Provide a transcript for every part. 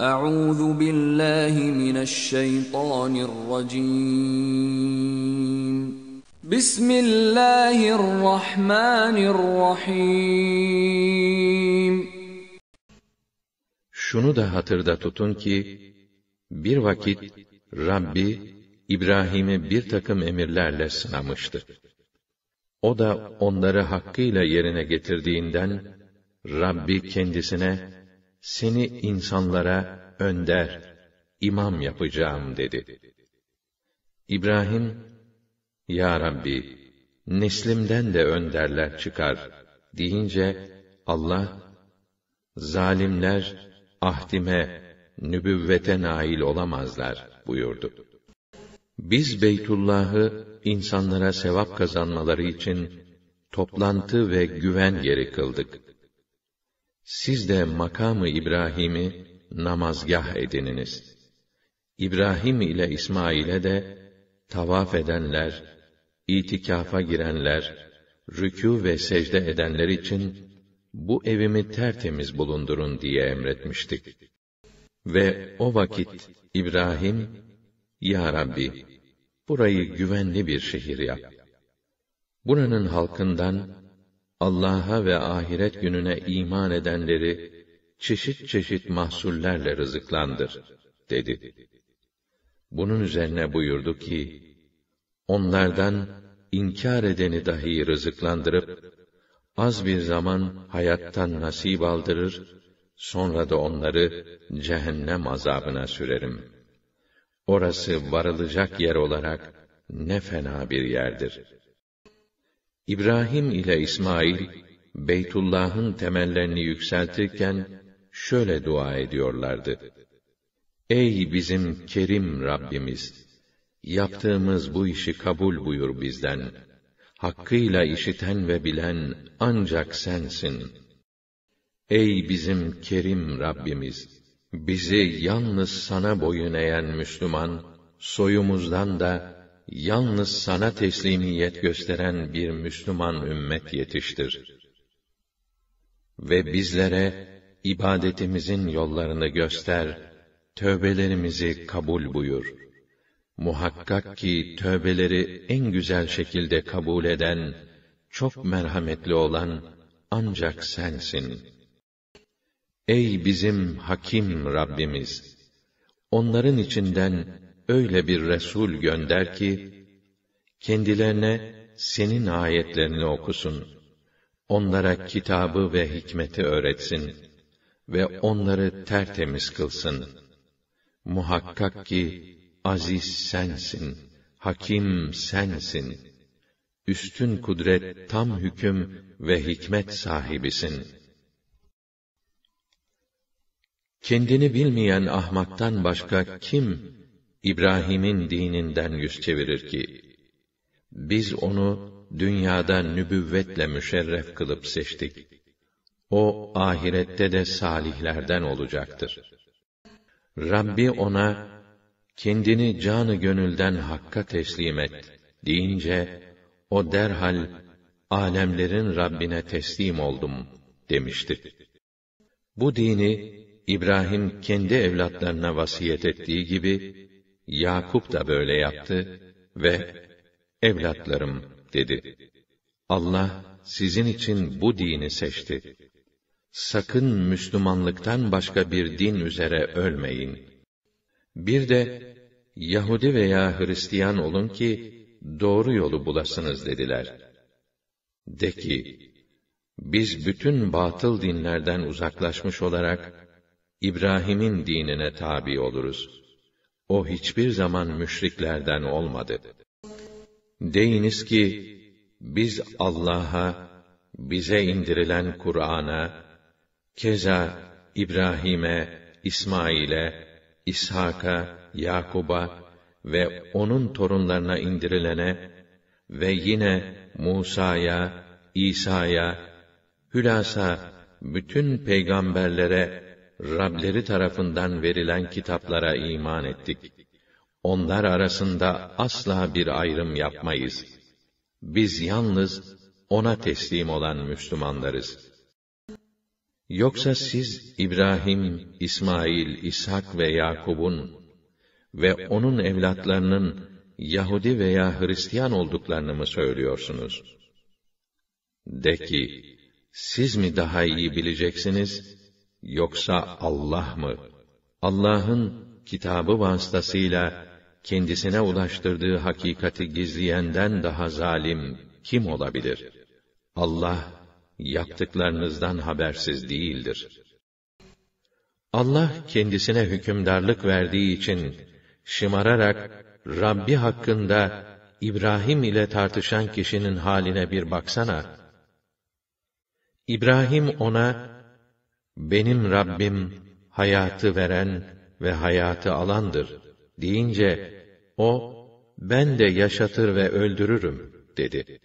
Euzu billahi mineşşeytanirracim. Bismillahirrahmanirrahim. Şunu da hatırda tutun ki bir vakit Rabbi İbrahim'i bir takım emirlerle sınamıştı. O da onları hakkıyla yerine getirdiğinden Rabbi kendisine seni insanlara önder, imam yapacağım dedi. İbrahim, Ya Rabbi, neslimden de önderler çıkar deyince Allah, zalimler ahdime, nübüvvete nail olamazlar buyurdu. Biz Beytullah'ı insanlara sevap kazanmaları için toplantı ve güven yeri kıldık. Siz de makamı İbrahim'i namazgah edininiz. İbrahim ile İsmail'e de tavaf edenler, itikafa girenler, rükû ve secde edenler için bu evimi tertemiz bulundurun diye emretmiştik. Ve o vakit İbrahim, Ya Rabbi, burayı güvenli bir şehir yap. Buranın halkından Allah'a ve ahiret gününe iman edenleri çeşit çeşit mahsullerle rızıklandır dedi. Bunun üzerine buyurdu ki onlardan inkar edeni dahi rızıklandırıp az bir zaman hayattan nasip aldırır sonra da onları cehennem azabına sürerim. Orası varılacak yer olarak ne fena bir yerdir.'' İbrahim ile İsmail Beytullah'ın temellerini yükseltirken şöyle dua ediyorlardı. Ey bizim kerim Rabbimiz! Yaptığımız bu işi kabul buyur bizden. Hakkıyla işiten ve bilen ancak sensin. Ey bizim kerim Rabbimiz! Bizi yalnız sana boyun eğen Müslüman, soyumuzdan da yalnız sana teslimiyet gösteren bir Müslüman ümmet yetiştir. Ve bizlere ibadetimizin yollarını göster, tövbelerimizi kabul buyur. Muhakkak ki tövbeleri en güzel şekilde kabul eden, çok merhametli olan ancak sensin. Ey bizim hakim Rabbimiz! Onların içinden öyle bir resul gönder ki kendilerine senin ayetlerini okusun. Onlara kitabı ve hikmeti öğretsin ve onları tertemiz kılsın. Muhakkak ki aziz sensin, hakim sensin. Üstün kudret, tam hüküm ve hikmet sahibisin. Kendini bilmeyen ahmaktan başka kim İbrahim'in dininden yüz çevirir ki, biz onu dünyada nübüvvetle müşerref kılıp seçtik. O ahirette de salihlerden olacaktır. Rabbi ona kendini canı gönülden hakka teslim et deyince o derhal alemlerin Rabbine teslim oldum demiştir. Bu dini İbrahim kendi evlatlarına vasiyet ettiği gibi Yakup da böyle yaptı ve evlatlarım dedi. Allah sizin için bu dini seçti. Sakın Müslümanlıktan başka bir din üzere ölmeyin. Bir de Yahudi veya Hristiyan olun ki doğru yolu bulasınız dediler. De ki, biz bütün batıl dinlerden uzaklaşmış olarak İbrahim'in dinine tabi oluruz.'' O hiçbir zaman müşriklerden olmadı. Deyiniz ki, biz Allah'a, bize indirilen Kur'an'a, keza İbrahim'e, İsmail'e, İshak'a, Yakub'a ve onun torunlarına indirilene ve yine Musa'ya, İsa'ya, hülasa bütün peygamberlere Rableri tarafından verilen kitaplara iman ettik. Onlar arasında asla bir ayrım yapmayız. Biz yalnız ona teslim olan Müslümanlarız. Yoksa siz İbrahim, İsmail, İshak ve Yakub'un ve onun evlatlarının Yahudi veya Hristiyan olduklarını mı söylüyorsunuz? De ki, siz mi daha iyi bileceksiniz, yoksa Allah mı? Allah'ın kitabı vasıtasıyla kendisine ulaştırdığı hakikati gizleyenden daha zalim kim olabilir? Allah yaptıklarınızdan habersiz değildir. Allah kendisine hükümdarlık verdiği için şımararak Rabbi hakkında İbrahim ile tartışan kişinin haline bir baksana. İbrahim ona benim Rabbim hayatı veren ve hayatı alandır deyince o ben de yaşatır ve öldürürüm dedi.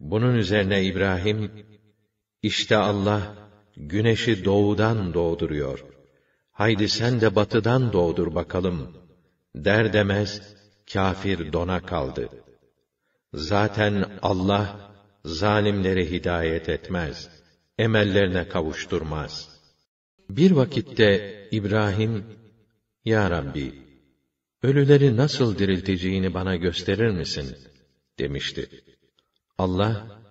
Bunun üzerine İbrahim işte Allah güneşi doğudan doğduruyor. Haydi sen de batıdan doğdur bakalım. Der demez kafir dona kaldı. Zaten Allah zalimleri hidayet etmez.'' emellerine kavuşturmaz. Bir vakitte İbrahim, Ya Rabbi, ölüleri nasıl dirilteceğini bana gösterir misin? demişti. Allah,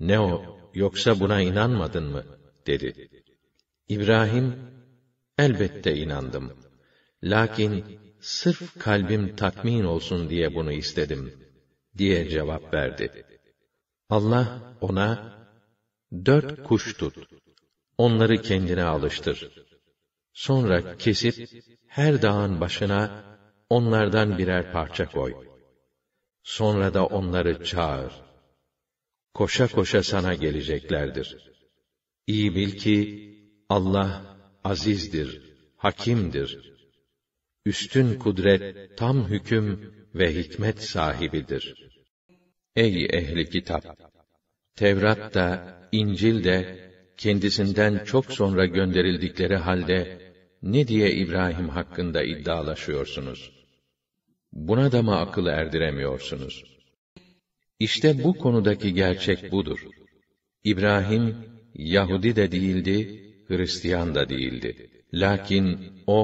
ne o, yoksa buna inanmadın mı? dedi. İbrahim, elbette inandım. Lakin sırf kalbim tatmin olsun diye bunu istedim, diye cevap verdi. Allah ona, Dört kuş tut. Onları kendine alıştır. Sonra kesip, her dağın başına, onlardan birer parça koy. Sonra da onları çağır. Koşa koşa sana geleceklerdir. İyi bil ki, Allah azizdir, hakimdir. Üstün kudret, tam hüküm ve hikmet sahibidir. Ey ehli kitap! Tevrat da, İncil de, kendisinden çok sonra gönderildikleri halde, ne diye İbrahim hakkında iddialaşıyorsunuz? Buna da mı akıl erdiremiyorsunuz? İşte bu konudaki gerçek budur. İbrahim, Yahudi de değildi, Hristiyan da değildi. Lakin o,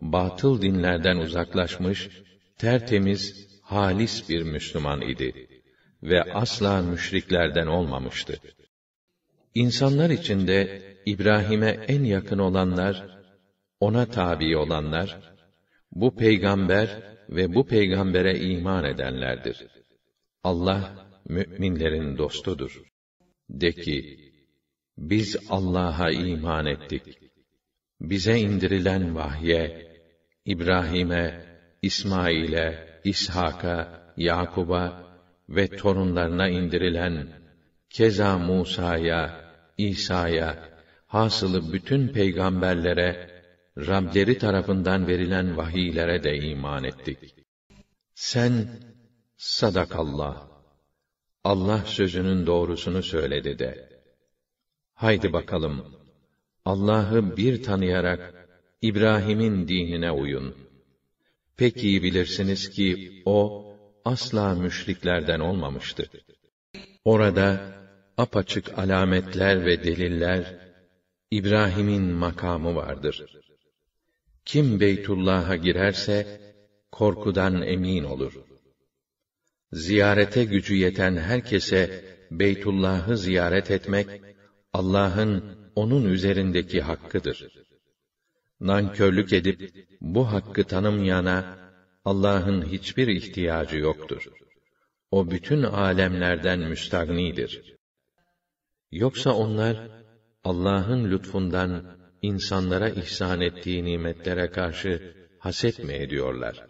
batıl dinlerden uzaklaşmış, tertemiz, halis bir Müslüman idi.'' ve asla müşriklerden olmamıştı. İnsanlar içinde İbrahim'e en yakın olanlar, ona tabi olanlar, bu peygamber ve bu peygambere iman edenlerdir. Allah müminlerin dostudur. De ki: Biz Allah'a iman ettik. Bize indirilen vahye, İbrahim'e, İsmail'e, İshak'a, Yakub'a ve torunlarına indirilen keza Musa'ya, İsa'ya, hasılı bütün peygamberlere, Rableri tarafından verilen vahiylere de iman ettik. Sen, sadakallah, Allah sözünün doğrusunu söyledi de. Haydi bakalım, Allah'ı bir tanıyarak, İbrahim'in dinine uyun. Pek iyi bilirsiniz ki, O, asla müşriklerden olmamıştı. Orada apaçık alametler ve deliller İbrahim'in makamı vardır. Kim Beytullah'a girerse korkudan emin olur. Ziyarete gücü yeten herkese Beytullah'ı ziyaret etmek Allah'ın onun üzerindeki hakkıdır. Nankörlük edip bu hakkı tanımayana Allah'ın hiçbir ihtiyacı yoktur. O bütün alemlerden müstagnidir. Yoksa onlar Allah'ın lütfundan insanlara ihsan ettiği nimetlere karşı haset mi ediyorlar?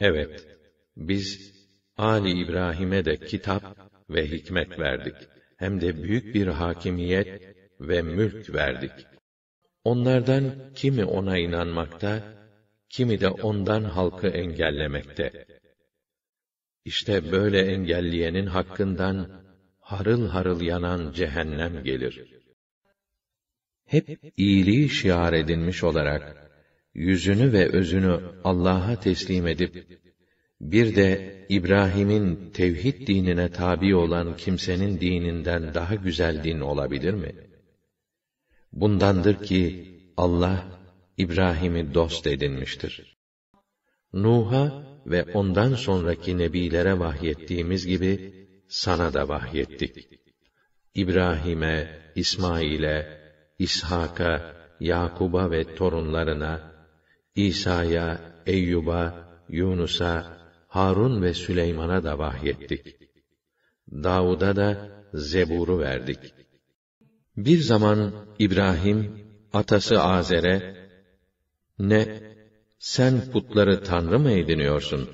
Evet, biz Ali İbrahim'e de kitap ve hikmet verdik. Hem de büyük bir hakimiyet ve mülk verdik. Onlardan kimi ona inanmakta, kimi de ondan halkı engellemekte. İşte böyle engelleyenin hakkından harıl harıl yanan cehennem gelir. Hep iyiliği şiar edinmiş olarak, yüzünü ve özünü Allah'a teslim edip, bir de İbrahim'in tevhid dinine tabi olan kimsenin dininden daha güzel din olabilir mi? Bundandır ki Allah İbrahim'i dost edinmiştir. Nuh'a ve ondan sonraki nebilere vahyettiğimiz gibi sana da vahyettik. İbrahim'e, İsmail'e, İshak'a, Yakub'a ve torunlarına, İsa'ya, Eyyub'a, Yunus'a, Harun ve Süleyman'a da vahyettik. Davud'a da Zebur'u verdik. Bir zaman İbrahim, atası Azer'e, ne, sen putları tanrı mı ediniyorsun?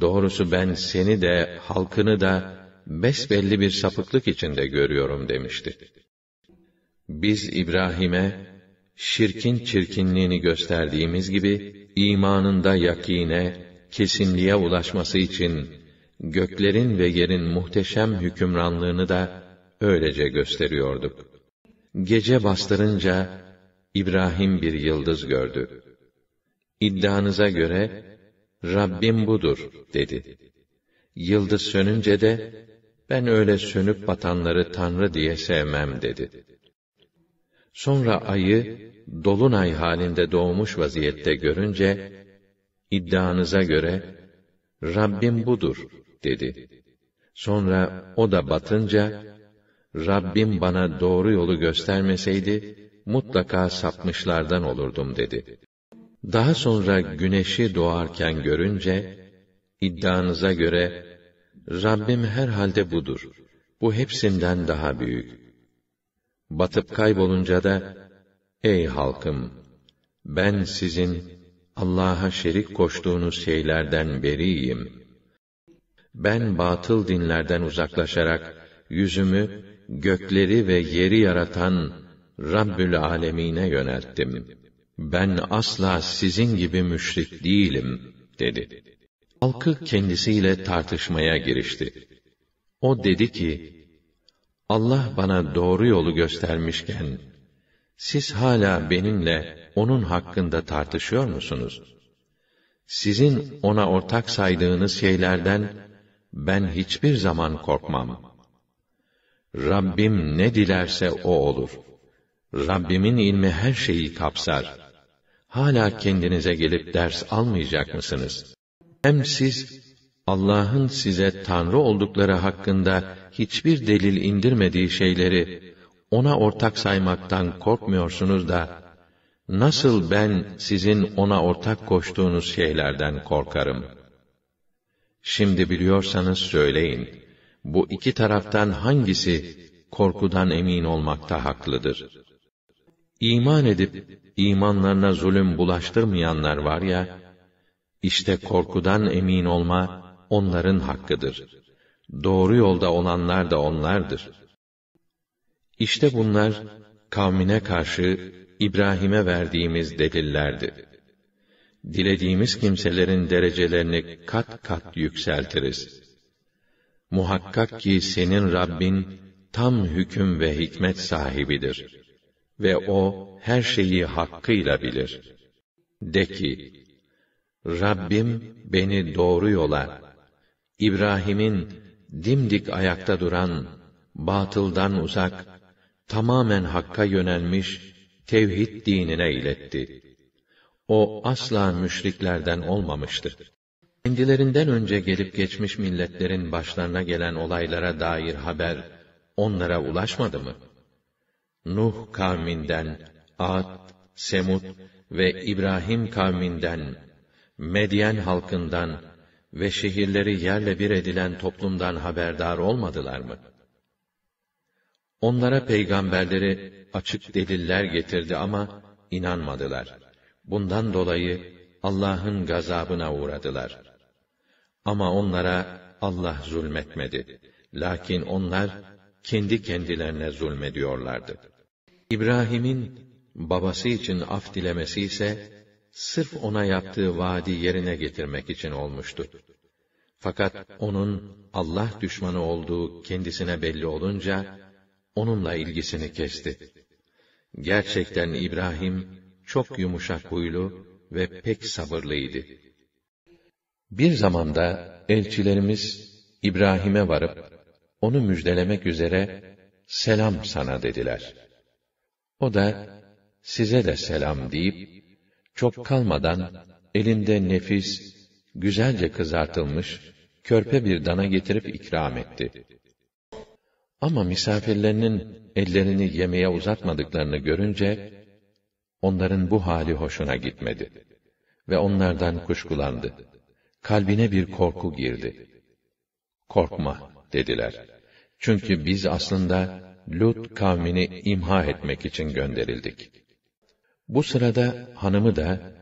Doğrusu ben seni de, halkını da, besbelli bir sapıklık içinde görüyorum demişti. Biz İbrahim'e, şirkin çirkinliğini gösterdiğimiz gibi, imanında yakine, kesinliğe ulaşması için, göklerin ve yerin muhteşem hükümranlığını da, öylece gösteriyorduk. Gece bastırınca, İbrahim bir yıldız gördü. İddianıza göre, Rabbim budur, dedi. Yıldız sönünce de, ben öyle sönüp batanları Tanrı diye sevmem, dedi. Sonra ayı, dolunay halinde doğmuş vaziyette görünce, iddianıza göre, Rabbim budur, dedi. Sonra o da batınca, Rabbim bana doğru yolu göstermeseydi, mutlaka sapmışlardan olurdum dedi. Daha sonra güneşi doğarken görünce, iddianıza göre, Rabbim herhalde budur. Bu hepsinden daha büyük. Batıp kaybolunca da, ey halkım, ben sizin Allah'a şerik koştuğunuz şeylerden beriyim. Ben batıl dinlerden uzaklaşarak yüzümü gökleri ve yeri yaratan Rabbül alemine yönelttim. Ben asla sizin gibi müşrik değilim dedi. Halkı kendisiyle tartışmaya girişti. O dedi ki: Allah bana doğru yolu göstermişken siz hala benimle onun hakkında tartışıyor musunuz? Sizin ona ortak saydığınız şeylerden ben hiçbir zaman korkmam. Rabbim ne dilerse o olur.'' Rabbimin ilmi her şeyi kapsar. Hala kendinize gelip ders almayacak mısınız? Hem siz Allah'ın size tanrı oldukları hakkında hiçbir delil indirmediği şeyleri ona ortak saymaktan korkmuyorsunuz da nasıl ben sizin ona ortak koştuğunuz şeylerden korkarım? Şimdi biliyorsanız söyleyin. Bu iki taraftan hangisi korkudan emin olmakta haklıdır?' İman edip imanlarına zulüm bulaştırmayanlar var ya, işte korkudan emin olma onların hakkıdır. Doğru yolda olanlar da onlardır. İşte bunlar kavmine karşı İbrahim'e verdiğimiz delillerdi. Dilediğimiz kimselerin derecelerini kat kat yükseltiriz. Muhakkak ki senin Rabbin tam hüküm ve hikmet sahibidir.'' ve o her şeyi hakkıyla bilir. De ki, Rabbim beni doğru yola, İbrahim'in dimdik ayakta duran, batıldan uzak, tamamen hakka yönelmiş, tevhid dinine iletti. O asla müşriklerden olmamıştır. Kendilerinden önce gelip geçmiş milletlerin başlarına gelen olaylara dair haber, onlara ulaşmadı mı?' Nuh kavminden, Ad, Semud ve İbrahim kavminden, Medyen halkından ve şehirleri yerle bir edilen toplumdan haberdar olmadılar mı? Onlara peygamberleri açık deliller getirdi ama inanmadılar. Bundan dolayı Allah'ın gazabına uğradılar. Ama onlara Allah zulmetmedi. Lakin onlar kendi kendilerine zulmediyorlardı. İbrahim'in babası için af dilemesi ise sırf ona yaptığı vaadi yerine getirmek için olmuştu. Fakat onun Allah düşmanı olduğu kendisine belli olunca onunla ilgisini kesti. Gerçekten İbrahim çok yumuşak huylu ve pek sabırlıydı. Bir zamanda elçilerimiz İbrahim'e varıp onu müjdelemek üzere selam sana dediler. O da, size de selam deyip, çok kalmadan, elinde nefis, güzelce kızartılmış, körpe bir dana getirip ikram etti. Ama misafirlerinin ellerini yemeğe uzatmadıklarını görünce, onların bu hali hoşuna gitmedi ve onlardan kuşkulandı. Kalbine bir korku girdi. Korkma dediler. Çünkü biz aslında Lut kavmini imha etmek için gönderildik. Bu sırada hanımı da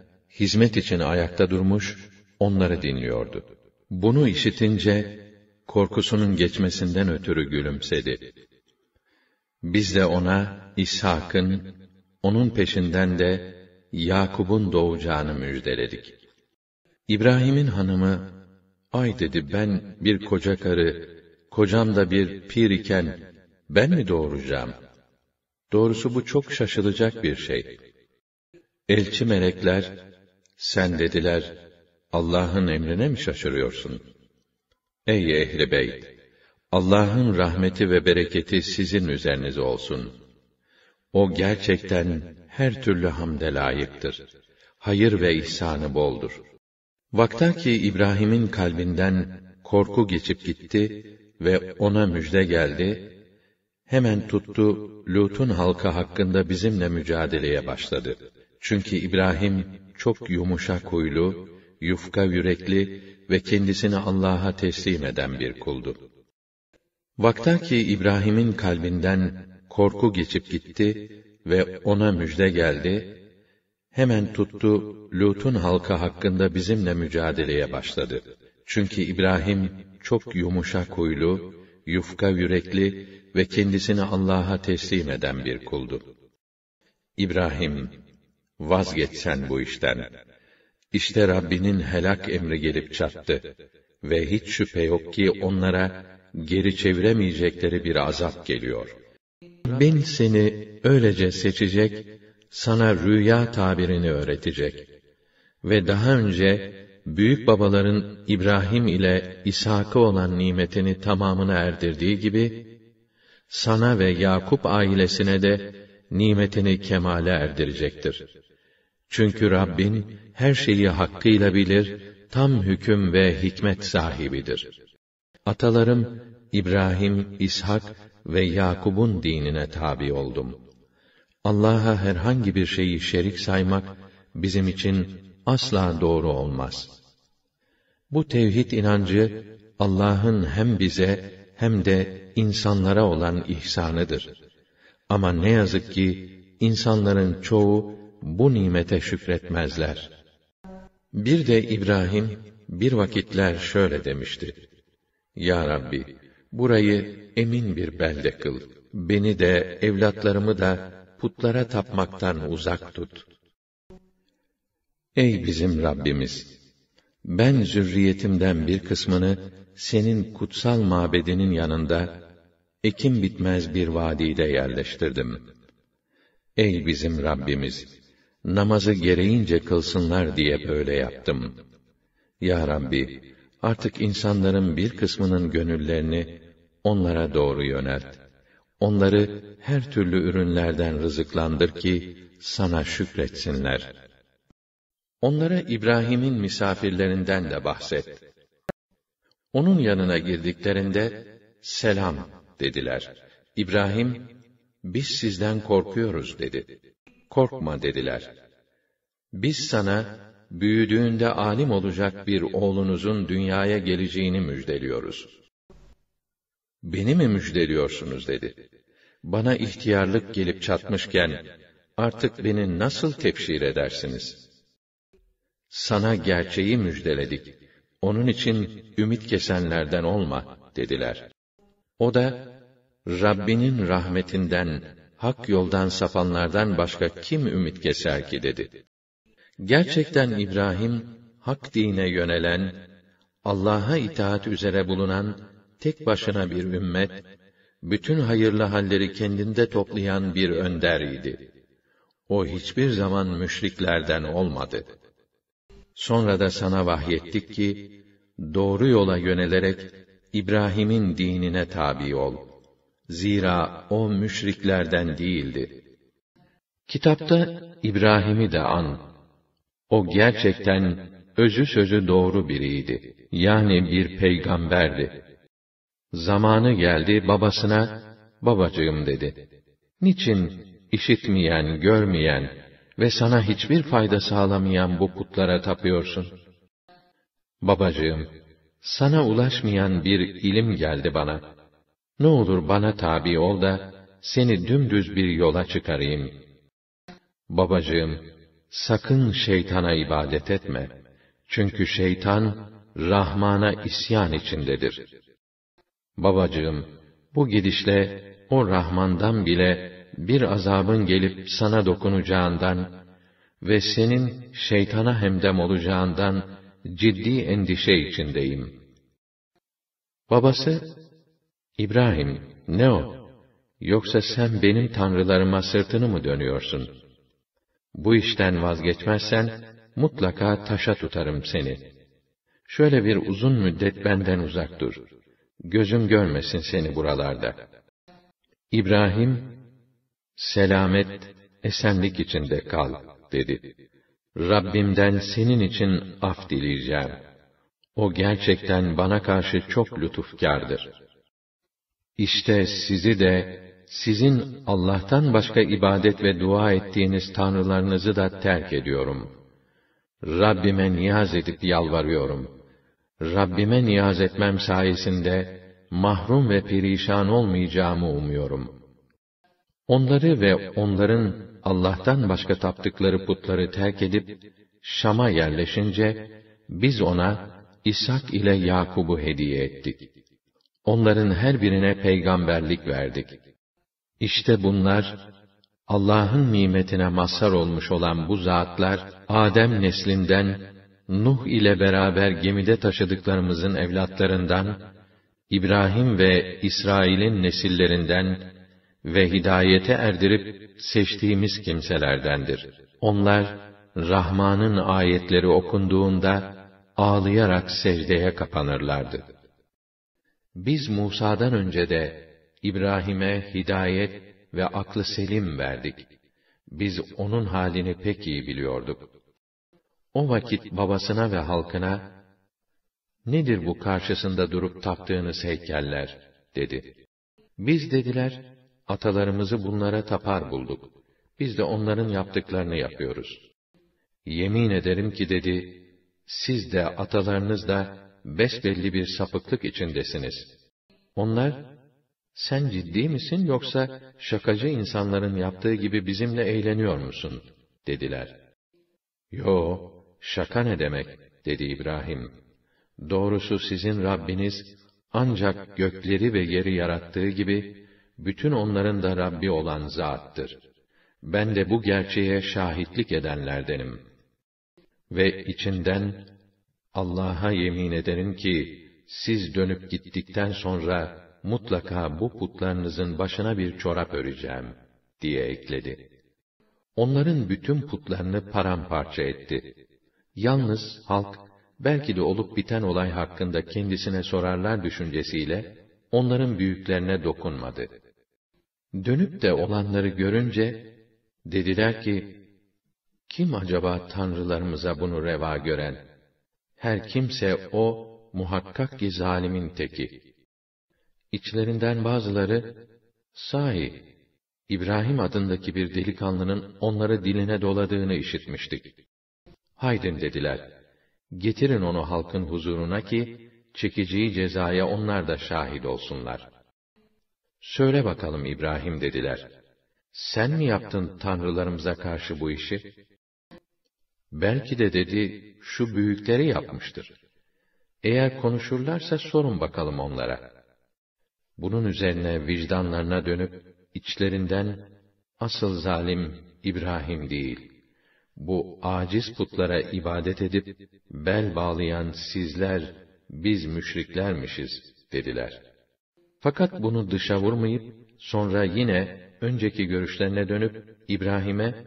hizmet için ayakta durmuş, onları dinliyordu. Bunu işitince korkusunun geçmesinden ötürü gülümsedi. Biz de ona İshak'ın, onun peşinden de Yakub'un doğacağını müjdeledik. İbrahim'in hanımı, ay dedi ben bir koca karı, kocam da bir pir iken, ben mi doğuracağım? Doğrusu bu çok şaşılacak bir şey. Elçi melekler, sen dediler, Allah'ın emrine mi şaşırıyorsun? Ey ehli beyt! Allah'ın rahmeti ve bereketi sizin üzeriniz olsun. O gerçekten her türlü hamde layıktır. Hayır ve ihsanı boldur. Vaktaki İbrahim'in kalbinden korku geçip gitti ve ona müjde geldi, hemen tuttu, Lut'un halka hakkında bizimle mücadeleye başladı. Çünkü İbrahim çok yumuşak huylu, yufka yürekli ve kendisini Allah'a teslim eden bir kuldu. ki İbrahim'in kalbinden korku geçip gitti ve ona müjde geldi, hemen tuttu, Lut'un halka hakkında bizimle mücadeleye başladı. Çünkü İbrahim çok yumuşak huylu, yufka yürekli ve kendisini Allah'a teslim eden bir kuldu. İbrahim, vazgeçsen bu işten. İşte Rabbinin helak emri gelip çattı ve hiç şüphe yok ki onlara geri çeviremeyecekleri bir azap geliyor. Ben seni öylece seçecek, sana rüya tabirini öğretecek ve daha önce büyük babaların İbrahim ile İshak'a olan nimetini tamamına erdirdiği gibi sana ve Yakup ailesine de nimetini kemale erdirecektir. Çünkü Rabbin her şeyi hakkıyla bilir, tam hüküm ve hikmet sahibidir. Atalarım İbrahim, İshak ve Yakub'un dinine tabi oldum. Allah'a herhangi bir şeyi şerik saymak bizim için asla doğru olmaz. Bu tevhid inancı Allah'ın hem bize hem de insanlara olan ihsanıdır. Ama ne yazık ki insanların çoğu bu nimete şükretmezler. Bir de İbrahim bir vakitler şöyle demişti: Ya Rabbi, burayı emin bir belde kıl. Beni de evlatlarımı da putlara tapmaktan uzak tut. Ey bizim Rabbimiz, ben zürriyetimden bir kısmını senin kutsal mabedinin yanında ekim bitmez bir vadide yerleştirdim. Ey bizim Rabbimiz, namazı gereğince kılsınlar diye böyle yaptım. Ya Rabbi, artık insanların bir kısmının gönüllerini onlara doğru yönelt. Onları her türlü ürünlerden rızıklandır ki sana şükretsinler. Onlara İbrahim'in misafirlerinden de bahset onun yanına girdiklerinde, selam dediler. İbrahim, biz sizden korkuyoruz dedi. Korkma dediler. Biz sana, büyüdüğünde alim olacak bir oğlunuzun dünyaya geleceğini müjdeliyoruz. Beni mi müjdeliyorsunuz dedi. Bana ihtiyarlık gelip çatmışken, artık beni nasıl tepşir edersiniz? Sana gerçeği müjdeledik.'' onun için ümit kesenlerden olma, dediler. O da, Rabbinin rahmetinden, hak yoldan sapanlardan başka kim ümit keser ki, dedi. Gerçekten İbrahim, hak dine yönelen, Allah'a itaat üzere bulunan, tek başına bir ümmet, bütün hayırlı halleri kendinde toplayan bir önder idi. O hiçbir zaman müşriklerden olmadı.'' Sonra da sana vahyettik ki, doğru yola yönelerek, İbrahim'in dinine tabi ol. Zira o müşriklerden değildi. Kitapta İbrahim'i de an. O gerçekten özü sözü doğru biriydi. Yani bir peygamberdi. Zamanı geldi babasına, babacığım dedi. Niçin işitmeyen, görmeyen, ve sana hiçbir fayda sağlamayan bu putlara tapıyorsun. Babacığım, sana ulaşmayan bir ilim geldi bana. Ne olur bana tabi ol da, seni dümdüz bir yola çıkarayım. Babacığım, sakın şeytana ibadet etme. Çünkü şeytan, Rahman'a isyan içindedir. Babacığım, bu gidişle, o Rahman'dan bile, bir azabın gelip sana dokunacağından ve senin şeytana hemdem olacağından ciddi endişe içindeyim. Babası, İbrahim, ne o? Yoksa sen benim tanrılarıma sırtını mı dönüyorsun? Bu işten vazgeçmezsen, mutlaka taşa tutarım seni. Şöyle bir uzun müddet benden uzak dur. Gözüm görmesin seni buralarda. İbrahim, selamet, esenlik içinde kal, dedi. Rabbimden senin için af dileyeceğim. O gerçekten bana karşı çok lütufkardır. İşte sizi de, sizin Allah'tan başka ibadet ve dua ettiğiniz tanrılarınızı da terk ediyorum. Rabbime niyaz edip yalvarıyorum. Rabbime niyaz etmem sayesinde, mahrum ve perişan olmayacağımı umuyorum.'' Onları ve onların Allah'tan başka taptıkları putları terk edip Şam'a yerleşince biz ona İshak ile Yakub'u hediye ettik. Onların her birine peygamberlik verdik. İşte bunlar Allah'ın nimetine mazhar olmuş olan bu zatlar Adem neslinden Nuh ile beraber gemide taşıdıklarımızın evlatlarından İbrahim ve İsrail'in nesillerinden ve hidayete erdirip seçtiğimiz kimselerdendir. Onlar Rahman'ın ayetleri okunduğunda ağlayarak secdeye kapanırlardı. Biz Musa'dan önce de İbrahim'e hidayet ve aklı selim verdik. Biz onun halini pek iyi biliyorduk. O vakit babasına ve halkına, Nedir bu karşısında durup taptığınız heykeller? dedi. Biz dediler, Atalarımızı bunlara tapar bulduk. Biz de onların yaptıklarını yapıyoruz. Yemin ederim ki dedi, siz de atalarınız da besbelli bir sapıklık içindesiniz. Onlar, sen ciddi misin yoksa şakacı insanların yaptığı gibi bizimle eğleniyor musun? dediler. Yo, şaka ne demek? dedi İbrahim. Doğrusu sizin Rabbiniz ancak gökleri ve yeri yarattığı gibi bütün onların da Rabbi olan zattır. Ben de bu gerçeğe şahitlik edenlerdenim. Ve içinden Allah'a yemin ederim ki siz dönüp gittikten sonra mutlaka bu putlarınızın başına bir çorap öreceğim diye ekledi. Onların bütün putlarını paramparça etti. Yalnız halk belki de olup biten olay hakkında kendisine sorarlar düşüncesiyle onların büyüklerine dokunmadı.'' Dönüp de olanları görünce, dediler ki, kim acaba tanrılarımıza bunu reva gören? Her kimse o, muhakkak ki zalimin teki. İçlerinden bazıları, sahi, İbrahim adındaki bir delikanlının onları diline doladığını işitmiştik. Haydin dediler, getirin onu halkın huzuruna ki, çekeceği cezaya onlar da şahit olsunlar.'' Söyle bakalım İbrahim dediler. Sen mi yaptın tanrılarımıza karşı bu işi? Belki de dedi, şu büyükleri yapmıştır. Eğer konuşurlarsa sorun bakalım onlara. Bunun üzerine vicdanlarına dönüp, içlerinden, asıl zalim İbrahim değil, bu aciz putlara ibadet edip, bel bağlayan sizler, biz müşriklermişiz, dediler.'' Fakat bunu dışa vurmayıp, sonra yine önceki görüşlerine dönüp, İbrahim'e,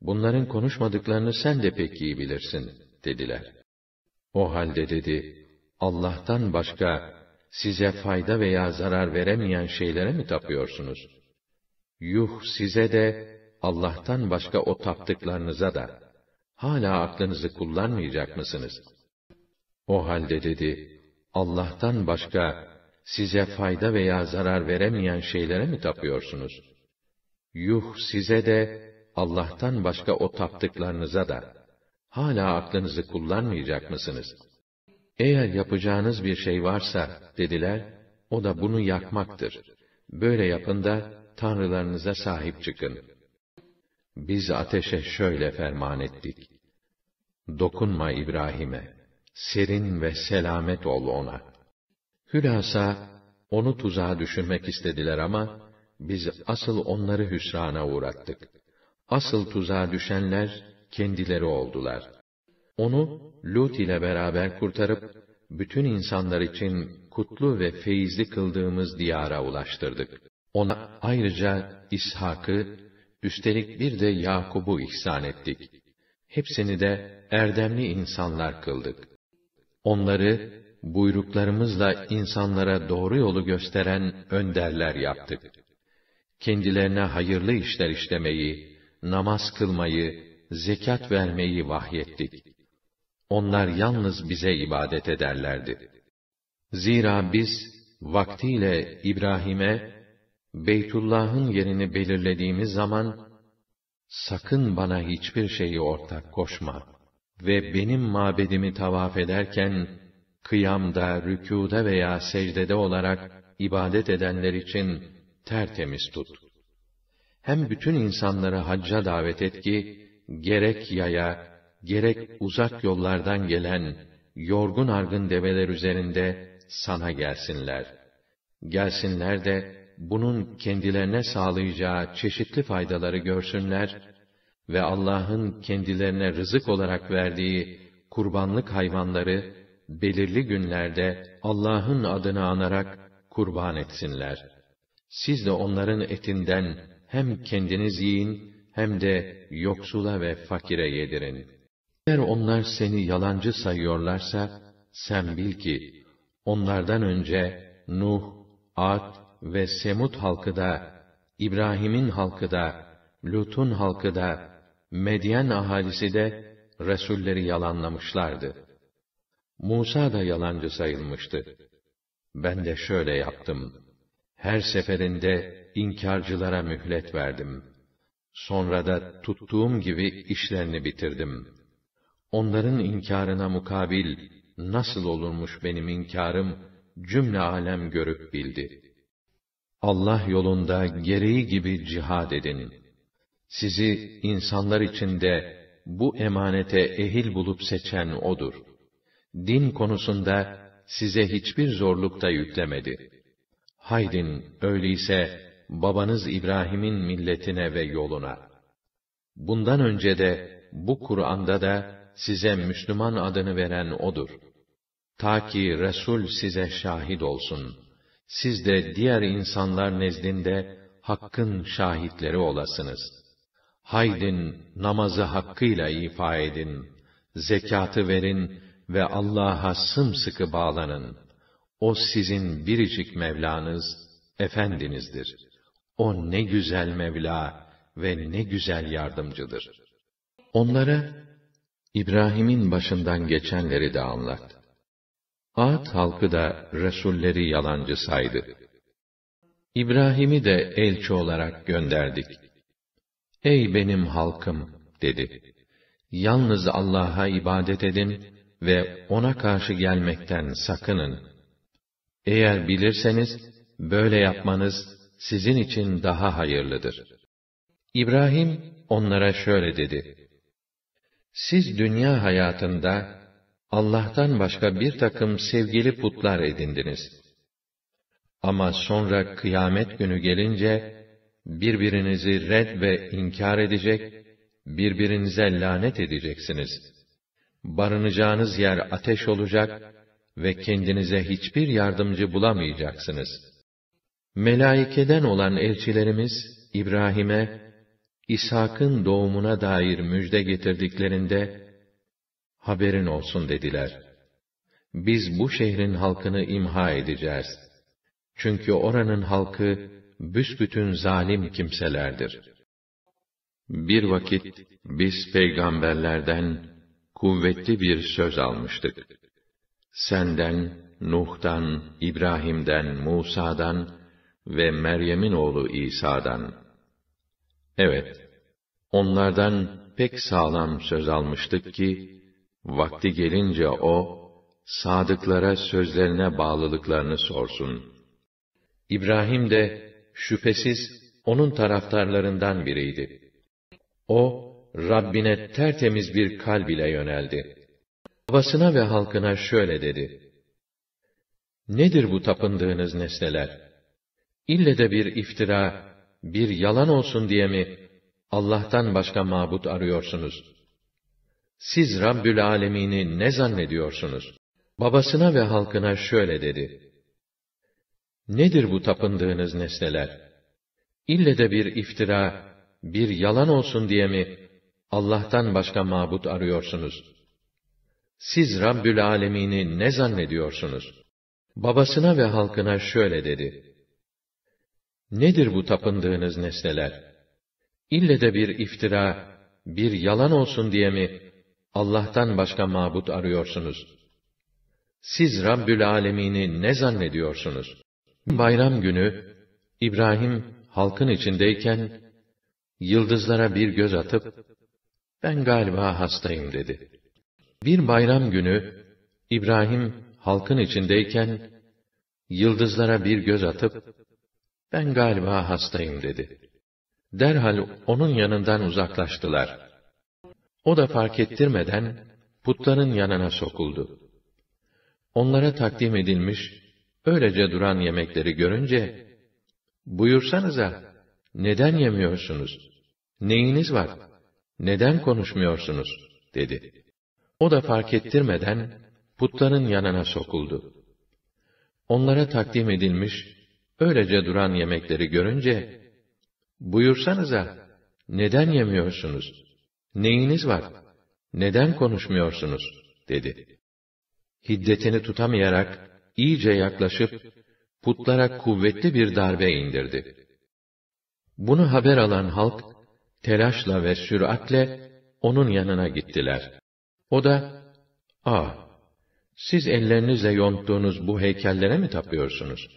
bunların konuşmadıklarını sen de pek iyi bilirsin, dediler. O halde dedi, Allah'tan başka size fayda veya zarar veremeyen şeylere mi tapıyorsunuz? Yuh size de, Allah'tan başka o taptıklarınıza da, hala aklınızı kullanmayacak mısınız? O halde dedi, Allah'tan başka size fayda veya zarar veremeyen şeylere mi tapıyorsunuz? Yuh size de, Allah'tan başka o taptıklarınıza da, hala aklınızı kullanmayacak mısınız? Eğer yapacağınız bir şey varsa, dediler, o da bunu yakmaktır. Böyle yapın da, tanrılarınıza sahip çıkın. Biz ateşe şöyle ferman ettik. Dokunma İbrahim'e, serin ve selamet ol ona.'' Hülasa, onu tuzağa düşürmek istediler ama, biz asıl onları hüsrana uğrattık. Asıl tuzağa düşenler, kendileri oldular. Onu, Lut ile beraber kurtarıp, bütün insanlar için kutlu ve feyizli kıldığımız diyara ulaştırdık. Ona ayrıca İshak'ı, üstelik bir de Yakub'u ihsan ettik. Hepsini de erdemli insanlar kıldık. Onları buyruklarımızla insanlara doğru yolu gösteren önderler yaptık. Kendilerine hayırlı işler işlemeyi, namaz kılmayı, zekat vermeyi vahyettik. Onlar yalnız bize ibadet ederlerdi. Zira biz, vaktiyle İbrahim'e, Beytullah'ın yerini belirlediğimiz zaman, sakın bana hiçbir şeyi ortak koşma ve benim mabedimi tavaf ederken, kıyamda, rükûda veya secdede olarak ibadet edenler için tertemiz tut. Hem bütün insanları hacca davet et ki, gerek yaya, gerek uzak yollardan gelen, yorgun argın develer üzerinde sana gelsinler. Gelsinler de, bunun kendilerine sağlayacağı çeşitli faydaları görsünler ve Allah'ın kendilerine rızık olarak verdiği kurbanlık hayvanları belirli günlerde Allah'ın adını anarak kurban etsinler. Siz de onların etinden hem kendiniz yiyin hem de yoksula ve fakire yedirin. Eğer onlar seni yalancı sayıyorlarsa sen bil ki onlardan önce Nuh, Ad ve Semut halkı da İbrahim'in halkı da Lut'un halkı da Medyen ahalisi de resulleri yalanlamışlardı. Musa da yalancı sayılmıştı. Ben de şöyle yaptım. Her seferinde inkarcılara mühlet verdim. Sonra da tuttuğum gibi işlerini bitirdim. Onların inkarına mukabil nasıl olurmuş benim inkarım cümle alem görüp bildi. Allah yolunda gereği gibi cihad edin. Sizi insanlar içinde bu emanete ehil bulup seçen odur.'' din konusunda size hiçbir zorlukta yüklemedi. Haydin öyleyse babanız İbrahim'in milletine ve yoluna. Bundan önce de bu Kur'an'da da size Müslüman adını veren odur. Ta ki Resul size şahit olsun. Siz de diğer insanlar nezdinde hakkın şahitleri olasınız. Haydin namazı hakkıyla ifa edin, zekatı verin ve Allah'a sımsıkı bağlanın. O sizin biricik Mevlanız, Efendinizdir. O ne güzel Mevla ve ne güzel yardımcıdır. Onlara, İbrahim'in başından geçenleri de anlat. Ad halkı da Resulleri yalancı saydı. İbrahim'i de elçi olarak gönderdik. Ey benim halkım dedi. Yalnız Allah'a ibadet edin ve ona karşı gelmekten sakının. Eğer bilirseniz, böyle yapmanız sizin için daha hayırlıdır. İbrahim onlara şöyle dedi. Siz dünya hayatında Allah'tan başka bir takım sevgili putlar edindiniz. Ama sonra kıyamet günü gelince, birbirinizi red ve inkar edecek, birbirinize lanet edeceksiniz.'' barınacağınız yer ateş olacak ve kendinize hiçbir yardımcı bulamayacaksınız. Melaikeden olan elçilerimiz İbrahim'e İshak'ın doğumuna dair müjde getirdiklerinde haberin olsun dediler. Biz bu şehrin halkını imha edeceğiz. Çünkü oranın halkı büsbütün zalim kimselerdir. Bir vakit biz peygamberlerden kuvvetli bir söz almıştık. Senden, Nuh'tan, İbrahim'den, Musa'dan ve Meryem'in oğlu İsa'dan. Evet, onlardan pek sağlam söz almıştık ki, vakti gelince o, sadıklara sözlerine bağlılıklarını sorsun. İbrahim de, şüphesiz onun taraftarlarından biriydi. O, Rabbine tertemiz bir kalb ile yöneldi. Babasına ve halkına şöyle dedi. Nedir bu tapındığınız nesneler? İlle de bir iftira, bir yalan olsun diye mi Allah'tan başka mabut arıyorsunuz? Siz Rabbül Alemini ne zannediyorsunuz? Babasına ve halkına şöyle dedi. Nedir bu tapındığınız nesneler? İlle de bir iftira, bir yalan olsun diye mi Allah'tan başka mabut arıyorsunuz. Siz Rabbül Alemini ne zannediyorsunuz? Babasına ve halkına şöyle dedi. Nedir bu tapındığınız nesneler? İlle de bir iftira, bir yalan olsun diye mi Allah'tan başka mabut arıyorsunuz? Siz Rabbül Alemini ne zannediyorsunuz? Bayram günü İbrahim halkın içindeyken yıldızlara bir göz atıp ben galiba hastayım dedi. Bir bayram günü, İbrahim halkın içindeyken, yıldızlara bir göz atıp, ben galiba hastayım dedi. Derhal onun yanından uzaklaştılar. O da fark ettirmeden, putların yanına sokuldu. Onlara takdim edilmiş, öylece duran yemekleri görünce, buyursanıza, neden yemiyorsunuz? Neyiniz var?'' neden konuşmuyorsunuz? dedi. O da fark ettirmeden, putların yanına sokuldu. Onlara takdim edilmiş, öylece duran yemekleri görünce, buyursanıza, neden yemiyorsunuz? Neyiniz var? Neden konuşmuyorsunuz? dedi. Hiddetini tutamayarak, iyice yaklaşıp, putlara kuvvetli bir darbe indirdi. Bunu haber alan halk, telaşla ve süratle onun yanına gittiler. O da, ''Aa, siz ellerinizle yonttuğunuz bu heykellere mi tapıyorsunuz?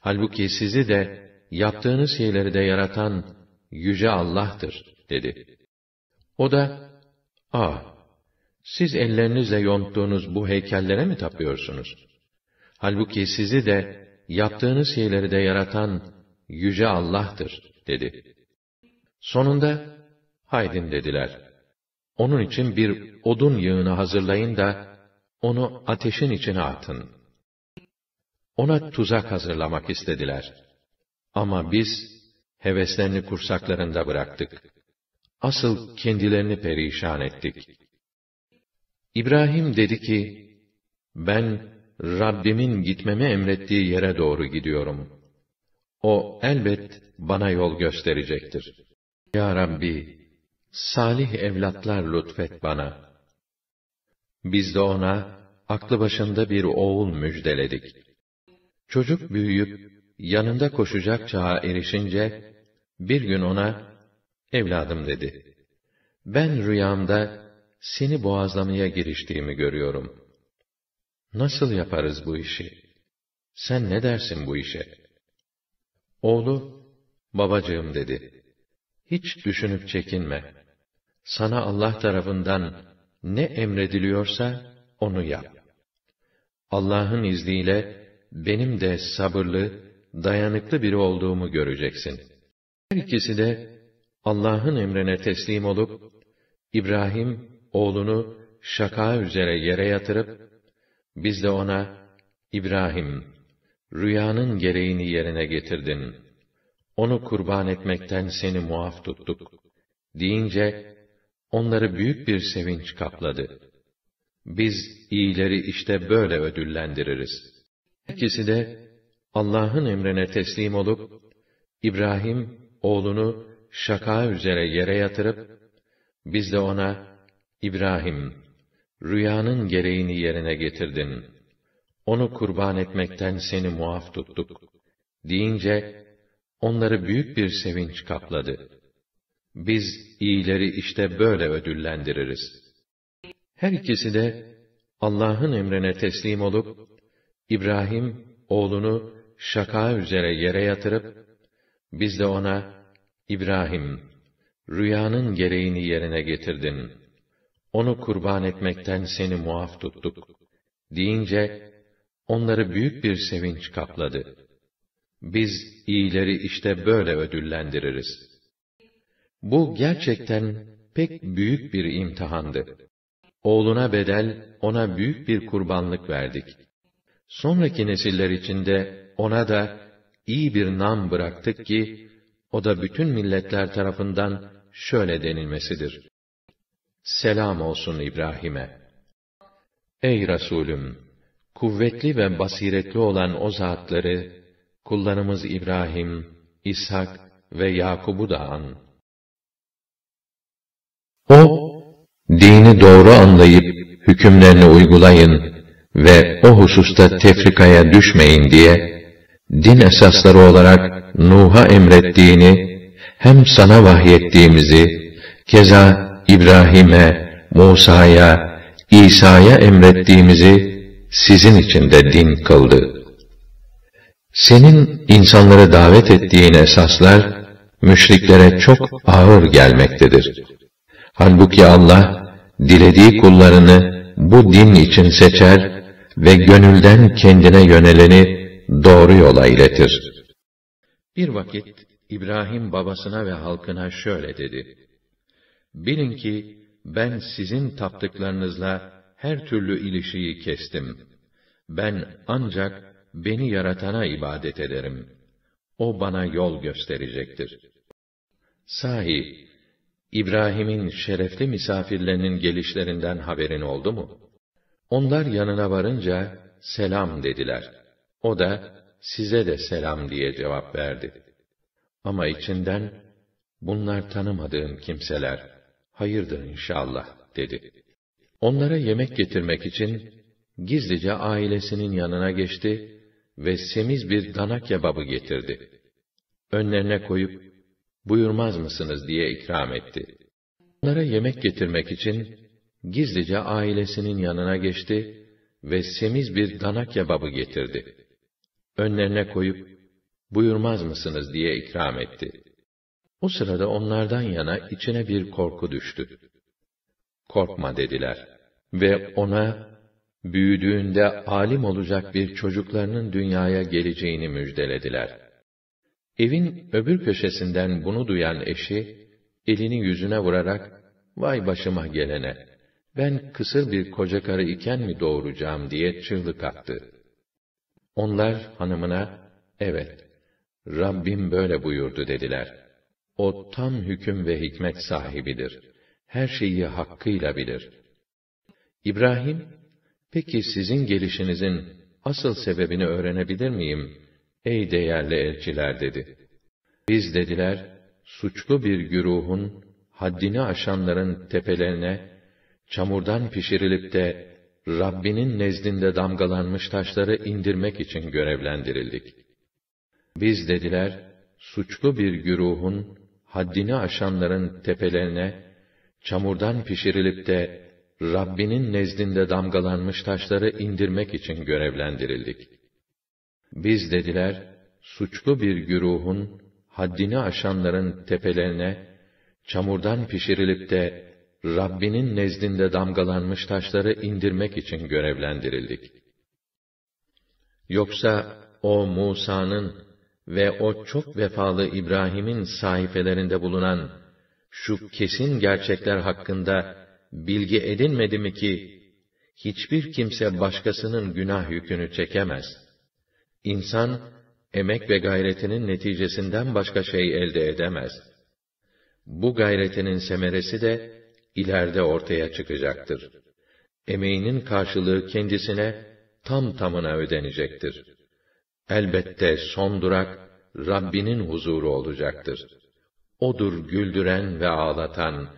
Halbuki sizi de, yaptığınız şeyleri de yaratan Yüce Allah'tır.'' dedi. O da, ''Aa, siz ellerinizle yonttuğunuz bu heykellere mi tapıyorsunuz? Halbuki sizi de, yaptığınız şeyleri de yaratan Yüce Allah'tır.'' dedi. Sonunda, haydin dediler. Onun için bir odun yığını hazırlayın da, onu ateşin içine atın. Ona tuzak hazırlamak istediler. Ama biz, heveslerini kursaklarında bıraktık. Asıl kendilerini perişan ettik. İbrahim dedi ki, ben Rabbimin gitmemi emrettiği yere doğru gidiyorum. O elbet bana yol gösterecektir.'' Ya Rabbi, salih evlatlar lütfet bana. Biz de ona, aklı başında bir oğul müjdeledik. Çocuk büyüyüp, yanında koşacak çağa erişince, bir gün ona, evladım dedi. Ben rüyamda, seni boğazlamaya giriştiğimi görüyorum. Nasıl yaparız bu işi? Sen ne dersin bu işe? Oğlu, babacığım dedi.'' Hiç düşünüp çekinme. Sana Allah tarafından ne emrediliyorsa onu yap. Allah'ın izniyle benim de sabırlı, dayanıklı biri olduğumu göreceksin. Her ikisi de Allah'ın emrine teslim olup İbrahim oğlunu şaka üzere yere yatırıp biz de ona İbrahim rüyanın gereğini yerine getirdin.'' onu kurban etmekten seni muaf tuttuk. Deyince, onları büyük bir sevinç kapladı. Biz iyileri işte böyle ödüllendiririz. İkisi de, Allah'ın emrine teslim olup, İbrahim, oğlunu şaka üzere yere yatırıp, biz de ona, İbrahim, rüyanın gereğini yerine getirdin. Onu kurban etmekten seni muaf tuttuk. Deyince, Onları büyük bir sevinç kapladı. Biz iyileri işte böyle ödüllendiririz. Her ikisi de Allah'ın emrine teslim olup İbrahim oğlunu şaka üzere yere yatırıp biz de ona İbrahim rüyanın gereğini yerine getirdin. Onu kurban etmekten seni muaf tuttuk deyince onları büyük bir sevinç kapladı. Biz iyileri işte böyle ödüllendiririz. Bu gerçekten pek büyük bir imtihandı. Oğluna bedel, ona büyük bir kurbanlık verdik. Sonraki nesiller içinde ona da iyi bir nam bıraktık ki, o da bütün milletler tarafından şöyle denilmesidir. Selam olsun İbrahim'e. Ey Resulüm! Kuvvetli ve basiretli olan o zatları, kullarımız İbrahim, İshak ve Yakub'u da an. O, dini doğru anlayıp hükümlerini uygulayın ve o hususta tefrikaya düşmeyin diye, din esasları olarak Nuh'a emrettiğini, hem sana vahyettiğimizi, keza İbrahim'e, Musa'ya, İsa'ya emrettiğimizi sizin için de din kıldı.'' Senin insanları davet ettiğin esaslar, müşriklere çok ağır gelmektedir. Halbuki Allah, dilediği kullarını bu din için seçer ve gönülden kendine yöneleni doğru yola iletir. Bir vakit İbrahim babasına ve halkına şöyle dedi. Bilin ki ben sizin taptıklarınızla her türlü ilişiği kestim. Ben ancak beni yaratana ibadet ederim. O bana yol gösterecektir. Sahi, İbrahim'in şerefli misafirlerinin gelişlerinden haberin oldu mu? Onlar yanına varınca, selam dediler. O da, size de selam diye cevap verdi. Ama içinden, bunlar tanımadığım kimseler, hayırdır inşallah, dedi. Onlara yemek getirmek için, gizlice ailesinin yanına geçti ve semiz bir dana kebabı getirdi. Önlerine koyup, buyurmaz mısınız diye ikram etti. Onlara yemek getirmek için, gizlice ailesinin yanına geçti ve semiz bir dana kebabı getirdi. Önlerine koyup, buyurmaz mısınız diye ikram etti. O sırada onlardan yana içine bir korku düştü. Korkma dediler ve ona büyüdüğünde alim olacak bir çocuklarının dünyaya geleceğini müjdelediler. Evin öbür köşesinden bunu duyan eşi, elini yüzüne vurarak, ''Vay başıma gelene, ben kısır bir koca karı iken mi doğuracağım?'' diye çığlık attı. Onlar hanımına, ''Evet, Rabbim böyle buyurdu.'' dediler. O tam hüküm ve hikmet sahibidir. Her şeyi hakkıyla bilir. İbrahim, Peki sizin gelişinizin asıl sebebini öğrenebilir miyim? Ey değerli elçiler dedi. Biz dediler, suçlu bir güruhun, haddini aşanların tepelerine, çamurdan pişirilip de, Rabbinin nezdinde damgalanmış taşları indirmek için görevlendirildik. Biz dediler, suçlu bir güruhun, haddini aşanların tepelerine, çamurdan pişirilip de, Rabbinin nezdinde damgalanmış taşları indirmek için görevlendirildik. Biz dediler, suçlu bir güruhun, haddini aşanların tepelerine, çamurdan pişirilip de, Rabbinin nezdinde damgalanmış taşları indirmek için görevlendirildik. Yoksa o Musa'nın ve o çok vefalı İbrahim'in sayfelerinde bulunan şu kesin gerçekler hakkında bilgi edinmedi mi ki, hiçbir kimse başkasının günah yükünü çekemez. İnsan, emek ve gayretinin neticesinden başka şey elde edemez. Bu gayretinin semeresi de, ileride ortaya çıkacaktır. Emeğinin karşılığı kendisine, tam tamına ödenecektir. Elbette son durak, Rabbinin huzuru olacaktır. Odur güldüren ve ağlatan,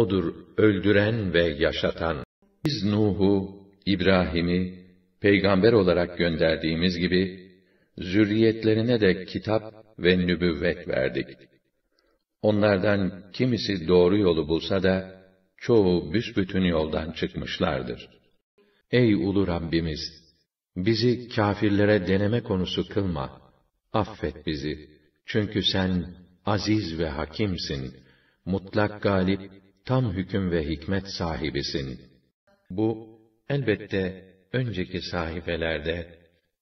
O'dur öldüren ve yaşatan. Biz Nuh'u, İbrahim'i, peygamber olarak gönderdiğimiz gibi, zürriyetlerine de kitap ve nübüvvet verdik. Onlardan kimisi doğru yolu bulsa da, çoğu büsbütün yoldan çıkmışlardır. Ey ulu Rabbimiz! Bizi kâfirlere deneme konusu kılma. Affet bizi. Çünkü sen aziz ve hakimsin. Mutlak galip tam hüküm ve hikmet sahibisin. Bu, elbette önceki sahifelerde,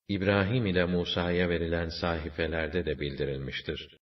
İbrahim ile Musa'ya verilen sahifelerde de bildirilmiştir.